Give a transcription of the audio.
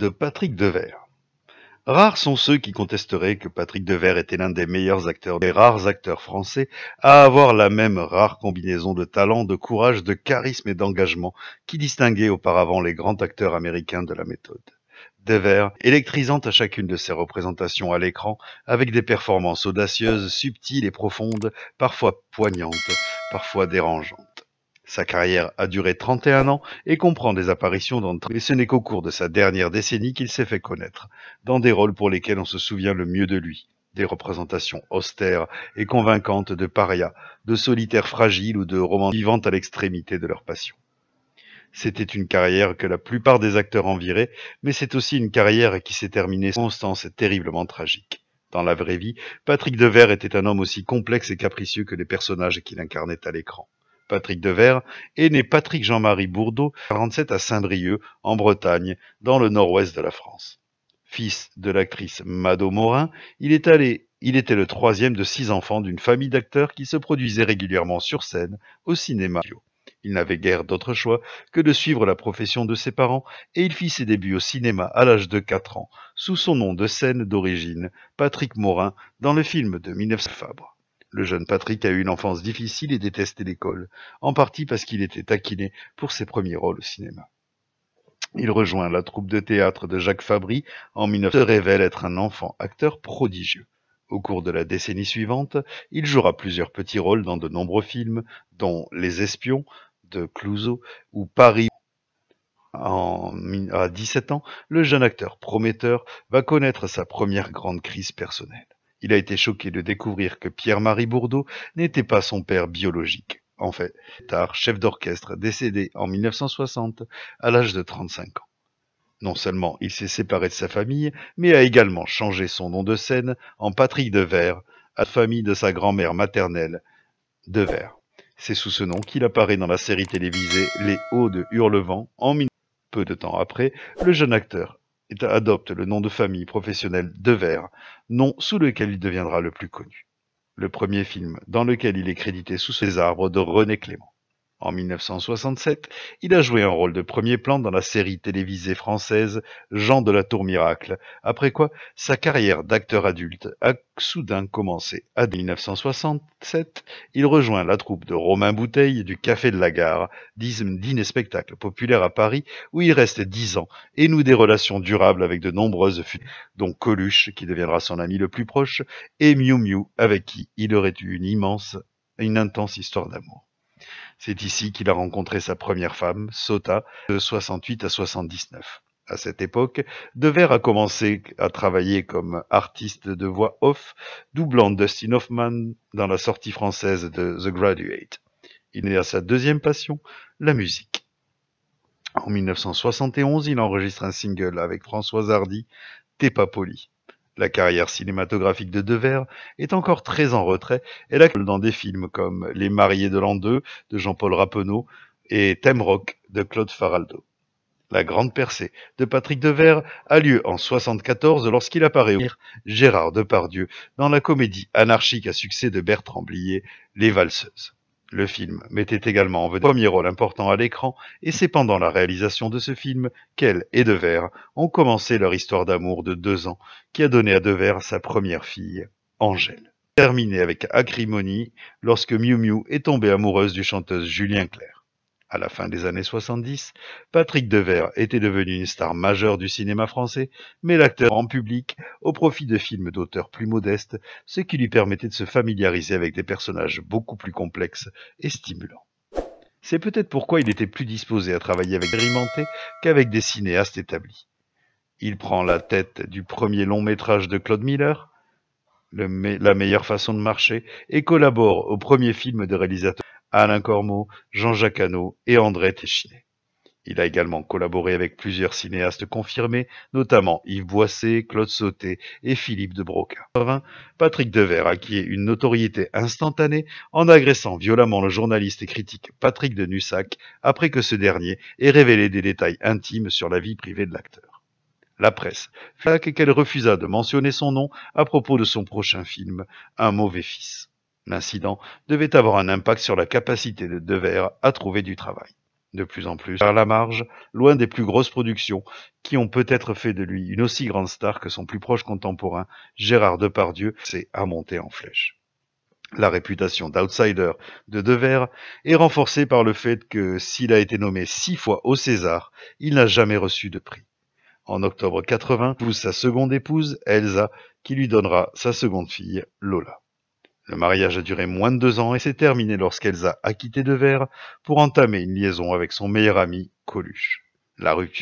de Patrick Devers. Rares sont ceux qui contesteraient que Patrick Devers était l'un des meilleurs acteurs, des rares acteurs français à avoir la même rare combinaison de talent, de courage, de charisme et d'engagement qui distinguait auparavant les grands acteurs américains de la méthode. Devers, électrisante à chacune de ses représentations à l'écran, avec des performances audacieuses, subtiles et profondes, parfois poignantes, parfois dérangeantes. Sa carrière a duré 31 ans et comprend des apparitions dans et ce n'est qu'au cours de sa dernière décennie qu'il s'est fait connaître, dans des rôles pour lesquels on se souvient le mieux de lui, des représentations austères et convaincantes de parias, de solitaires fragiles ou de romans vivant à l'extrémité de leur passion. C'était une carrière que la plupart des acteurs enviraient, mais c'est aussi une carrière qui s'est terminée constance et terriblement tragique. Dans la vraie vie, Patrick Devers était un homme aussi complexe et capricieux que les personnages qu'il incarnait à l'écran. Patrick Devers, est né Patrick Jean-Marie Bourdeau, 47 à Saint-Brieuc, en Bretagne, dans le nord-ouest de la France. Fils de l'actrice Mado Morin, il est allé il était le troisième de six enfants d'une famille d'acteurs qui se produisaient régulièrement sur scène, au cinéma. Il n'avait guère d'autre choix que de suivre la profession de ses parents et il fit ses débuts au cinéma à l'âge de 4 ans, sous son nom de scène d'origine, Patrick Morin, dans le film de 1900 Fabre. Le jeune Patrick a eu une enfance difficile et détestait l'école, en partie parce qu'il était taquiné pour ses premiers rôles au cinéma. Il rejoint la troupe de théâtre de Jacques Fabry en se révèle être un enfant acteur prodigieux. Au cours de la décennie suivante, il jouera plusieurs petits rôles dans de nombreux films, dont Les Espions de Clouseau ou Paris. En, à 17 ans, le jeune acteur prometteur va connaître sa première grande crise personnelle. Il a été choqué de découvrir que Pierre-Marie Bourdeau n'était pas son père biologique. En fait, tard chef d'orchestre décédé en 1960 à l'âge de 35 ans. Non seulement il s'est séparé de sa famille, mais a également changé son nom de scène en Patrick de à la famille de sa grand-mère maternelle, de C'est sous ce nom qu'il apparaît dans la série télévisée Les Hauts de Hurlevent en Peu de temps après, le jeune acteur adopte le nom de famille professionnel Devers, nom sous lequel il deviendra le plus connu. Le premier film dans lequel il est crédité sous ses arbres de René Clément. En 1967, il a joué un rôle de premier plan dans la série télévisée française Jean de la Tour Miracle, après quoi sa carrière d'acteur adulte a soudain commencé. À 1967, il rejoint la troupe de Romain Bouteille du Café de la Gare, dîner spectacle populaire à Paris, où il reste dix ans et noue des relations durables avec de nombreuses filles, dont Coluche, qui deviendra son ami le plus proche, et Miu Miu, avec qui il aurait eu une immense, une intense histoire d'amour. C'est ici qu'il a rencontré sa première femme, Sota, de 68 à 79. À cette époque, Dever a commencé à travailler comme artiste de voix off, doublant Dustin Hoffman dans la sortie française de The Graduate. Il est à sa deuxième passion, la musique. En 1971, il enregistre un single avec Françoise Hardy, T'es pas poli. La carrière cinématographique de Devers est encore très en retrait et la dans des films comme Les mariés de l'an 2 de Jean-Paul Rapeneau et Thème Rock de Claude Faraldo. La grande percée de Patrick Devers a lieu en 1974 lorsqu'il apparaît au Gérard Depardieu dans la comédie anarchique à succès de Bertrand Blier, Les Valseuses. Le film mettait également en vedette premier rôle important à l'écran, et c'est pendant la réalisation de ce film qu'elle et Devers ont commencé leur histoire d'amour de deux ans, qui a donné à Devers sa première fille, Angèle. Terminée avec acrimonie lorsque Miu Miu est tombée amoureuse du chanteuse Julien Clerc à la fin des années 70, Patrick Devers était devenu une star majeure du cinéma français, mais l'acteur en public au profit de films d'auteurs plus modestes, ce qui lui permettait de se familiariser avec des personnages beaucoup plus complexes et stimulants. C'est peut-être pourquoi il était plus disposé à travailler avec expérimentés qu'avec des cinéastes établis. Il prend la tête du premier long métrage de Claude Miller, le La meilleure façon de marcher, et collabore au premier film de réalisateur Alain Cormeau, Jean-Jacques et André Téchiné. Il a également collaboré avec plusieurs cinéastes confirmés, notamment Yves Boisset, Claude Sauté et Philippe de Broca. Patrick Devers acquis une notoriété instantanée en agressant violemment le journaliste et critique Patrick de Nussac après que ce dernier ait révélé des détails intimes sur la vie privée de l'acteur. La presse fait qu'elle refusa de mentionner son nom à propos de son prochain film, Un mauvais fils. L'incident devait avoir un impact sur la capacité de Devers à trouver du travail. De plus en plus, à la marge, loin des plus grosses productions, qui ont peut-être fait de lui une aussi grande star que son plus proche contemporain, Gérard Depardieu, s'est à monter en flèche. La réputation d'outsider de Devers est renforcée par le fait que s'il a été nommé six fois au César, il n'a jamais reçu de prix. En octobre 80, pousse sa seconde épouse, Elsa, qui lui donnera sa seconde fille, Lola. Le mariage a duré moins de deux ans et s'est terminé lorsqu'elle a quitté Devers pour entamer une liaison avec son meilleur ami, Coluche. La rupture